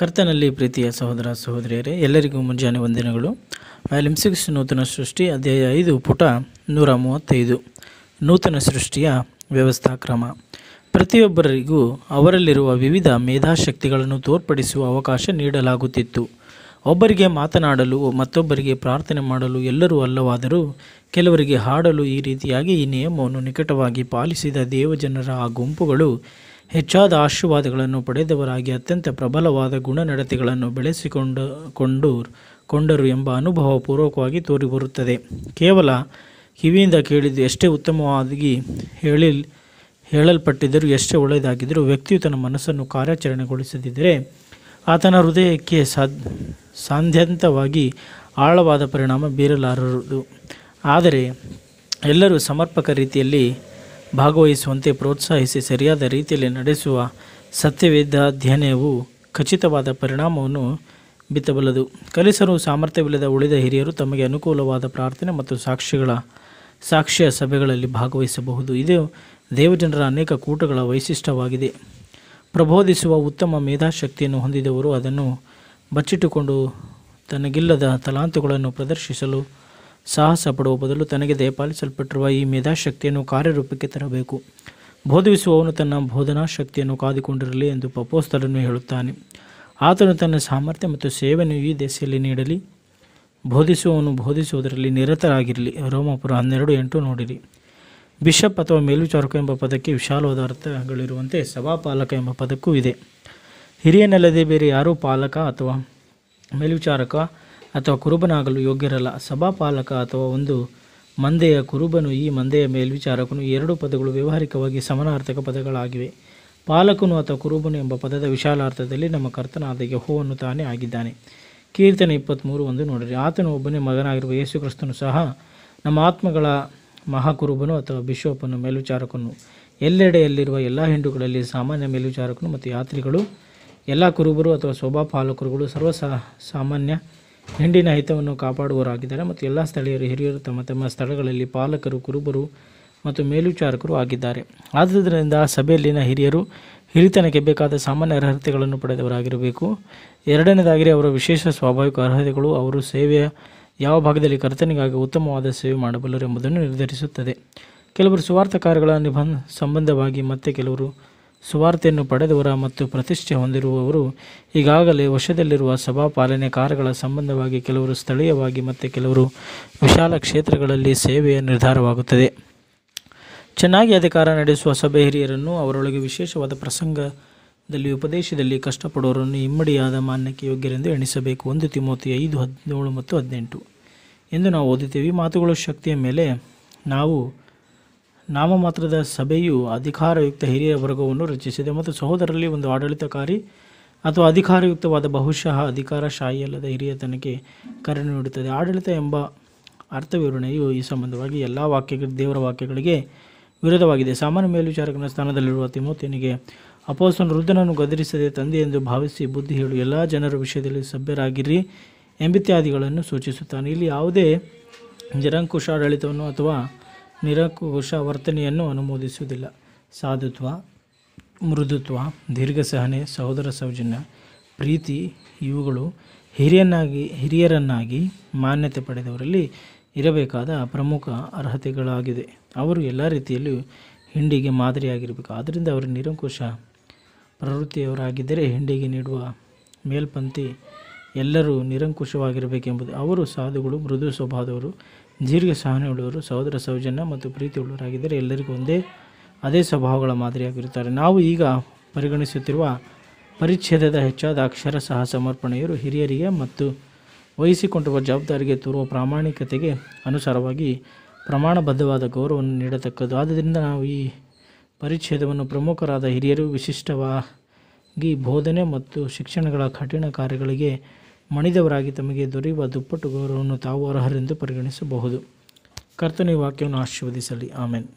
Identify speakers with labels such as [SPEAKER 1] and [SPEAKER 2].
[SPEAKER 1] ಕರ್ತನಲ್ಲಿ ಪ್ರೀತಿಯ ಸಹೋದರ ಸಹೋದರಿಯರೇ ಎಲ್ಲರಿಗೂ ಮುಂಜಾನೆ ವಂದನೆಗಳು ವ್ಯಾಲ್ಯೂಮ್ ನೂತನ ಸೃಷ್ಟಿ ಅಧ್ಯಾಯ ಐದು ಪುಟ ನೂರ ಮೂವತ್ತೈದು ನೂತನ ಸೃಷ್ಟಿಯ ವ್ಯವಸ್ಥಾ ಕ್ರಮ ಪ್ರತಿಯೊಬ್ಬರಿಗೂ ಅವರಲ್ಲಿರುವ ವಿವಿಧ ಮೇಧಾಶಕ್ತಿಗಳನ್ನು ತೋರ್ಪಡಿಸುವ ಅವಕಾಶ ನೀಡಲಾಗುತ್ತಿತ್ತು ಒಬ್ಬರಿಗೆ ಮಾತನಾಡಲು ಮತ್ತೊಬ್ಬರಿಗೆ ಪ್ರಾರ್ಥನೆ ಮಾಡಲು ಎಲ್ಲರೂ ಅಲ್ಲವಾದರೂ ಕೆಲವರಿಗೆ ಹಾಡಲು ಈ ರೀತಿಯಾಗಿ ಈ ನಿಯಮವನ್ನು ನಿಕಟವಾಗಿ ಪಾಲಿಸಿದ ದೇವಜನರ ಆ ಗುಂಪುಗಳು ಹೆಚ್ಚಾದ ಆಶೀರ್ವಾದಗಳನ್ನು ಪಡೆದವರಾಗಿ ಅತ್ಯಂತ ಪ್ರಬಲವಾದ ಗುಣನಡತೆಗಳನ್ನು ಬೆಳೆಸಿಕೊಂಡು ಕೊಂಡು ಕೊಂಡರು ಎಂಬ ಅನುಭವ ಪೂರ್ವಕವಾಗಿ ತೋರಿಬರುತ್ತದೆ ಕೇವಲ ಕಿವಿಯಿಂದ ಕೇಳಿದ್ದು ಎಷ್ಟೇ ಉತ್ತಮವಾಗಿ ಹೇಳಿ ಹೇಳಲ್ಪಟ್ಟಿದ್ದರೂ ಎಷ್ಟೇ ಒಳ್ಳೆಯದಾಗಿದ್ದರೂ ವ್ಯಕ್ತಿಯು ತನ್ನ ಮನಸ್ಸನ್ನು ಕಾರ್ಯಾಚರಣೆಗೊಳಿಸದಿದ್ದರೆ ಆತನ ಹೃದಯಕ್ಕೆ ಸಾಧ್ಯಂತವಾಗಿ ಆಳವಾದ ಪರಿಣಾಮ ಬೀರಲಾರದು ಆದರೆ ಎಲ್ಲರೂ ಸಮರ್ಪಕ ರೀತಿಯಲ್ಲಿ ಭಾಗವಹಿಸುವಂತೆ ಪ್ರೋತ್ಸಾಹಿಸಿ ಸರಿಯಾದ ರೀತಿಯಲ್ಲಿ ನಡೆಸುವ ಸತ್ಯವೇದ ಅಧ್ಯಯನವು ಖಚಿತವಾದ ಪರಿಣಾಮವನ್ನು ಬಿತ್ತಬಲ್ಲದು ಕಲಿಸರು ಸಾಮರ್ಥ್ಯವಿಲ್ಲದ ಉಳಿದ ಹಿರಿಯರು ತಮಗೆ ಅನುಕೂಲವಾದ ಪ್ರಾರ್ಥನೆ ಮತ್ತು ಸಾಕ್ಷಿಗಳ ಸಾಕ್ಷ್ಯ ಸಭೆಗಳಲ್ಲಿ ಭಾಗವಹಿಸಬಹುದು ಇದು ದೇವಜನರ ಅನೇಕ ಕೂಟಗಳ ವೈಶಿಷ್ಟ್ಯವಾಗಿದೆ ಪ್ರಬೋಧಿಸುವ ಉತ್ತಮ ಮೇಧಾಶಕ್ತಿಯನ್ನು ಹೊಂದಿದವರು ಅದನ್ನು ಬಚ್ಚಿಟ್ಟುಕೊಂಡು ತನಗಿಲ್ಲದ ತಲಾಂತುಗಳನ್ನು ಪ್ರದರ್ಶಿಸಲು ಸಾಹಸ ಪಡುವ ಬದಲು ತನಗೆ ದಯಪಾಲಿಸಲ್ಪಟ್ಟಿರುವ ಈ ಮೇಧಾಶಕ್ತಿಯನ್ನು ಕಾರ್ಯರೂಪಕ್ಕೆ ತರಬೇಕು ಬೋಧಿಸುವವನು ತನ್ನ ಬೋಧನಾ ಶಕ್ತಿಯನ್ನು ಕಾದುಕೊಂಡಿರಲಿ ಎಂದು ಪಪೋಸ್ತರನ್ನು ಹೇಳುತ್ತಾನೆ ಆತನು ತನ್ನ ಸಾಮರ್ಥ್ಯ ಮತ್ತು ಸೇವೆಯನ್ನು ಈ ದೆಸೆಯಲ್ಲಿ ನೀಡಲಿ ಬೋಧಿಸುವವನು ಬೋಧಿಸುವುದರಲ್ಲಿ ನಿರತರಾಗಿರಲಿ ರೋಮಪುರ ಹನ್ನೆರಡು ಎಂಟು ನೋಡಿರಿ ಬಿಷಪ್ ಅಥವಾ ಮೇಲ್ವಿಚಾರಕ ಎಂಬ ಪದಕ್ಕೆ ವಿಶಾಲವಾದ ಅರ್ಥಗಳಿರುವಂತೆ ಸಭಾಪಾಲಕ ಎಂಬ ಪದಕ್ಕೂ ಇದೆ ಹಿರಿಯನಲ್ಲದೆ ಬೇರೆ ಯಾರೂ ಪಾಲಕ ಅಥವಾ ಮೇಲ್ವಿಚಾರಕ ಅಥವಾ ಕುರುಬನಾಗಲು ಯೋಗ್ಯರಲ್ಲ ಸಭಾಪಾಲಕ ಅಥವಾ ಒಂದು ಮಂದೆಯ ಕುರುಬನು ಈ ಮಂದೆಯ ಮೇಲ್ವಿಚಾರಕನು ಎರಡು ಪದಗಳು ವ್ಯವಹಾರಿಕವಾಗಿ ಸಮನಾರ್ಥಕ ಪದಗಳಾಗಿವೆ ಪಾಲಕನು ಅಥವಾ ಕುರುಬನು ಎಂಬ ಪದದ ವಿಶಾಲಾರ್ಥದಲ್ಲಿ ನಮ್ಮ ಕರ್ತನಾದ ಯಹೋವನ್ನು ತಾನೇ ಆಗಿದ್ದಾನೆ ಕೀರ್ತನೆ ಇಪ್ಪತ್ತ್ಮೂರು ಒಂದು ನೋಡಿರಿ ಆತನು ಒಬ್ಬನೇ ಮಗನಾಗಿರುವ ಯೇಸುಕ್ರಿಸ್ತನು ಸಹ ನಮ್ಮ ಆತ್ಮಗಳ ಮಹಾಕುರುಬನು ಅಥವಾ ಬಿಶ್ವಪ್ಪನ ಮೇಲ್ವಿಚಾರಕನು ಎಲ್ಲೆಡೆಯಲ್ಲಿರುವ ಎಲ್ಲ ಹಿಂಡುಗಳಲ್ಲಿ ಸಾಮಾನ್ಯ ಮೇಲ್ವಿಚಾರಕನು ಮತ್ತು ಯಾತ್ರಿಗಳು ಎಲ್ಲ ಕುರುಬರು ಅಥವಾ ಸ್ವಭಾ ಪಾಲಕರುಗಳು ಸರ್ವ ಸಾಮಾನ್ಯ ಹೆಂಡಿನ ಹಿತವನ್ನು ಕಾಪಾಡುವರಾಗಿದ್ದಾರೆ ಮತ್ತು ಎಲ್ಲ ಸ್ಥಳೀಯರು ಹಿರಿಯರು ತಮ್ಮ ತಮ್ಮ ಸ್ಥಳಗಳಲ್ಲಿ ಪಾಲಕರು ಕುರುಬರು ಮತ್ತು ಮೇಲ್ವಿಚಾರಕರು ಆಗಿದ್ದಾರೆ ಆದ್ದರಿಂದ ಸಭೆಯಲ್ಲಿನ ಹಿರಿಯರು ಹಿರಿತನಕ್ಕೆ ಬೇಕಾದ ಸಾಮಾನ್ಯ ಅರ್ಹತೆಗಳನ್ನು ಪಡೆದವರಾಗಿರಬೇಕು ಎರಡನೇದಾಗಿ ಅವರ ವಿಶೇಷ ಸ್ವಾಭಾವಿಕ ಅರ್ಹತೆಗಳು ಅವರು ಸೇವೆಯ ಯಾವ ಭಾಗದಲ್ಲಿ ಕರ್ತನಿಗಾಗಿ ಉತ್ತಮವಾದ ಸೇವೆ ಮಾಡಬಲ್ಲರು ಎಂಬುದನ್ನು ನಿರ್ಧರಿಸುತ್ತದೆ ಕೆಲವರು ಸುವಾರ್ಥ ಕಾರ್ಯಗಳ ನಿಬಂಧ ಸಂಬಂಧವಾಗಿ ಮತ್ತೆ ಕೆಲವರು ಸುವಾರ್ತೆಯನ್ನು ಪಡೆದವರ ಮತ್ತು ಪ್ರತಿಷ್ಠೆ ಹೊಂದಿರುವವರು ಈಗಾಗಲೇ ವಶದಲ್ಲಿರುವ ಸಭಾ ಕಾರ್ಯಗಳ ಸಂಬಂಧವಾಗಿ ಕೆಲವರು ಸ್ಥಳೀಯವಾಗಿ ಮತ್ತು ಕೆಲವರು ವಿಶಾಲ ಕ್ಷೇತ್ರಗಳಲ್ಲಿ ಸೇವೆಯ ನಿರ್ಧಾರವಾಗುತ್ತದೆ ಚೆನ್ನಾಗಿ ಅಧಿಕಾರ ನಡೆಸುವ ಸಭೆ ಹಿರಿಯರನ್ನು ಅವರೊಳಗೆ ವಿಶೇಷವಾದ ಪ್ರಸಂಗದಲ್ಲಿ ಉಪದೇಶದಲ್ಲಿ ಕಷ್ಟಪಡುವವರನ್ನು ಇಮ್ಮಡಿಯಾದ ಮಾನ್ಯಕ್ಕೆ ಯೋಗ್ಯರೆಂದು ಎಣಿಸಬೇಕು ಒಂದು ತಿಮೋತಿ ಐದು ಹದಿನೇಳು ಮತ್ತು ಹದಿನೆಂಟು ಎಂದು ನಾವು ಓದುತ್ತೇವೆ ಮಾತುಗಳ ಮಾತುಗಳು ಶಕ್ತಿಯ ಮೇಲೆ ನಾವು ನಾಮಮಾತ್ರದ ಸಭೆಯು ಅಧಿಕಾರಯುಕ್ತ ಹಿರಿಯ ವರ್ಗವನ್ನು ರಚಿಸಿದೆ ಮತ್ತು ಸಹೋದರರಲ್ಲಿ ಒಂದು ಆಡಳಿತಕಾರಿ ಅಥವಾ ಅಧಿಕಾರಯುಕ್ತವಾದ ಬಹುಶಃ ಅಧಿಕಾರಶಾಹಿಯಲ್ಲದ ಹಿರಿಯತನಕ್ಕೆ ಕರೆ ನೀಡುತ್ತದೆ ಆಡಳಿತ ಎಂಬ ಅರ್ಥವಿವರಣೆಯು ಈ ಸಂಬಂಧವಾಗಿ ಎಲ್ಲ ವಾಕ್ಯಗಳ ದೇವರ ವಾಕ್ಯಗಳಿಗೆ ವಿರೋಧವಾಗಿದೆ ಸಾಮಾನ್ಯ ಮೇಲ್ವಿಚಾರಕನ ಸ್ಥಾನದಲ್ಲಿರುವ ತಿಮೋತಿನಿಗೆ ಅಪೋಸನ್ ವೃದ್ಧನನ್ನು ಗದರಿಸದೆ ತಂದೆ ಎಂದು ಭಾವಿಸಿ ಬುದ್ಧಿ ಹೇಳು ಎಲ್ಲ ಜನರ ವಿಷಯದಲ್ಲಿ ಸಭ್ಯರಾಗಿರಿ ಎಂಬಿತ್ಯಾದಿಗಳನ್ನು ಸೂಚಿಸುತ್ತಾನೆ ಇಲ್ಲಿ ಯಾವುದೇ ನಿರಂಕುಶ ಆಡಳಿತವನ್ನು ಅಥವಾ ನಿರಂಕುಶ ವರ್ತನೆಯನ್ನು ಅನುಮೋದಿಸುವುದಿಲ್ಲ ಸಾಧುತ್ವ ಮೃದುತ್ವ ದೀರ್ಘ ಸಹನೆ ಸಹೋದರ ಸೌಜನ್ಯ ಪ್ರೀತಿ ಇವುಗಳು ಹಿರಿಯನಾಗಿ ಹಿರಿಯರನ್ನಾಗಿ ಮಾನ್ಯತೆ ಪಡೆದವರಲ್ಲಿ ಇರಬೇಕಾದ ಪ್ರಮುಖ ಅರ್ಹತೆಗಳಾಗಿದೆ ಅವರು ಎಲ್ಲ ರೀತಿಯಲ್ಲೂ ಹಿಂಡಿಗೆ ಮಾದರಿಯಾಗಿರಬೇಕು ಆದ್ದರಿಂದ ಅವರು ನಿರಂಕುಶ ಪ್ರವೃತ್ತಿಯವರಾಗಿದ್ದರೆ ಹಿಂಡಿಗೆ ನೀಡುವ ಮೇಲ್ಪಂಥಿ ಎಲ್ಲರೂ ನಿರಂಕುಶವಾಗಿರಬೇಕೆಂಬುದು ಅವರು ಸಾಧುಗಳು ಮೃದು ಸ್ವಭಾವದವರು ದೀರ್ಘ ಸಹನೆ ಉಳ್ಳವರು ಸಹೋದರ ಸೌಜನ್ಯ ಮತ್ತು ಪ್ರೀತಿ ಉಳ್ಳವರಾಗಿದ್ದರೆ ಎಲ್ಲರಿಗೂ ಒಂದೇ ಅದೇ ಸ್ವಭಾವಗಳ ಮಾದರಿಯಾಗಿರುತ್ತಾರೆ ನಾವು ಈಗ ಪರಿಗಣಿಸುತ್ತಿರುವ ಪರಿಚ್ಛೇದದ ಹೆಚ್ಚಾದ ಅಕ್ಷರ ಸಹ ಸಮರ್ಪಣೆಯರು ಹಿರಿಯರಿಗೆ ಮತ್ತು ವಹಿಸಿಕೊಂಡಿರುವ ಜವಾಬ್ದಾರಿಗೆ ತೋರುವ ಪ್ರಾಮಾಣಿಕತೆಗೆ ಅನುಸಾರವಾಗಿ ಪ್ರಮಾಣಬದ್ಧವಾದ ಗೌರವವನ್ನು ನೀಡತಕ್ಕದ್ದು ಆದ್ದರಿಂದ ನಾವು ಈ ಪರಿಚ್ಛೇದವನ್ನು ಪ್ರಮುಖರಾದ ಹಿರಿಯರು ವಿಶಿಷ್ಟವಾಗಿ ಬೋಧನೆ ಮತ್ತು ಶಿಕ್ಷಣಗಳ ಕಠಿಣ ಕಾರ್ಯಗಳಿಗೆ ಮಣಿದವರಾಗಿ ತಮಗೆ ದೊರೆಯುವ ದುಪ್ಪಟ್ಟು ಗೌರವವನ್ನು ತಾವು ಅರ್ಹರೆಂದು ಪರಿಗಣಿಸಬಹುದು ಕರ್ತನ ವಾಕ್ಯವನ್ನು ಆಶೀರ್ವದಿಸಲಿ ಆಮೇನ್